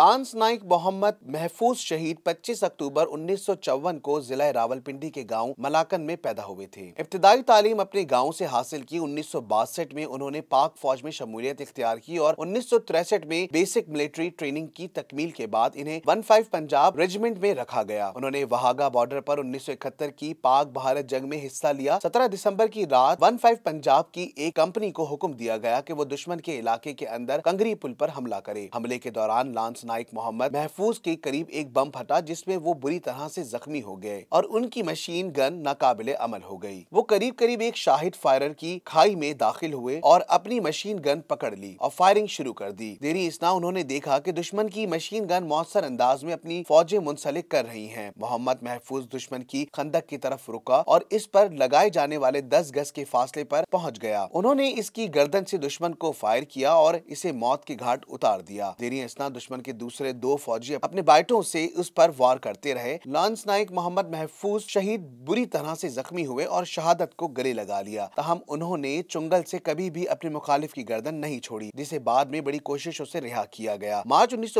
lance Naik Mohammad महफूज शहीद 25 अक्टूबर उन्नीस को जिला रावलपिंडी के गांव मलाकन में पैदा हुए थे इब्तदाई तालीम अपने गांव से हासिल की उन्नीस में उन्होंने पाक फौज में शमूलियत इख्तियार की और उन्नीस में बेसिक मिलिट्री ट्रेनिंग की तकमील के बाद इन्हें वन पंजाब रेजिमेंट में रखा गया उन्होंने वहागा बॉर्डर सौ इकहत्तर की पाक भारत जंग में हिस्सा लिया सत्रह दिसंबर की रात फाइव पंजाब की एक कंपनी को हुक्म दिया गया की वो दुश्मन के इलाके के अंदर कंगरी पुल आरोप हमला करे हमले के दौरान लांस नाइक मोहम्मद महफूज के करीब एक बम फटा जिसमें वो बुरी तरह से जख्मी हो गए और उनकी मशीन गन नाकाबिले अमल हो गई वो करीब करीब एक शाहिद फायरर की खाई में दाखिल हुए और अपनी मशीन गन पकड़ ली और फायरिंग शुरू कर दी देरी इसना उन्होंने देखा की दुश्मन की मशीन गन मौसर अंदाज में अपनी फौजें मुंसलिक कर रही है मोहम्मद महफूज दुश्मन की खंदक की तरफ रुका और इस पर लगाए जाने वाले दस गज के फासले पर पहुंच गया उन्होंने इसकी गर्दन से दुश्मन को फायर किया और इसे मौत के घाट उतार दिया देरी इसना दुश्मन के दूसरे दो फौजी अपने बाइटों से उस पर वार करते रहे लांस नायक मोहम्मद महफूज शहीद बुरी तरह से जख्मी हुए और शहादत को गले लगा लिया तहम उन्होंने चुंगल से कभी भी अपने मुखालिफ की गर्दन नहीं छोड़ी जिसे बाद में बड़ी कोशिशों से रिहा किया गया मार्च उन्नीस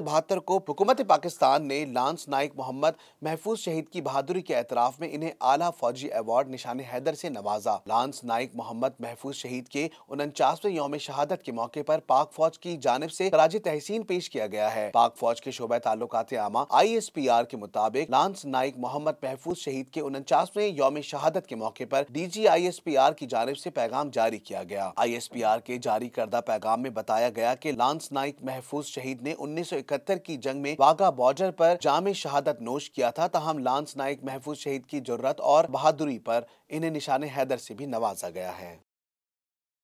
को हुकूमत पाकिस्तान ने लांस नायक मोहम्मद महफूज शहीद की बहादुरी के एतराफ में इन्हें आला फौजी अवार्ड निशान हैदर ऐसी नवाजा लांस नायक मोहम्मद महफूज शहीद के उनचासवें योम शहादत के मौके आरोप पाक फौज की जानब ऐसी राज तहसीन पेश किया गया है पाक फौज के शोबे ताल्लुक आमा आई एस पी आर के मुताबिक लांस नाइक मोहम्मद महफूज शहीद के उनचासवें योम शहादत के मौके पर D G I S P R की जानब ऐसी पैगाम जारी किया गया आई एस पी आर के जारी करदा पैगाम में बताया गया की लांस नाइक महफूज शहीद ने उन्नीस सौ इकहत्तर की जंग में वाघा बॉर्डर पर जाम शहादत नोश किया था तहम लांस नाइक महफूज शहीद की जरूरत और बहादुरी पर इन्हें निशान हैदर से भी नवाजा गया है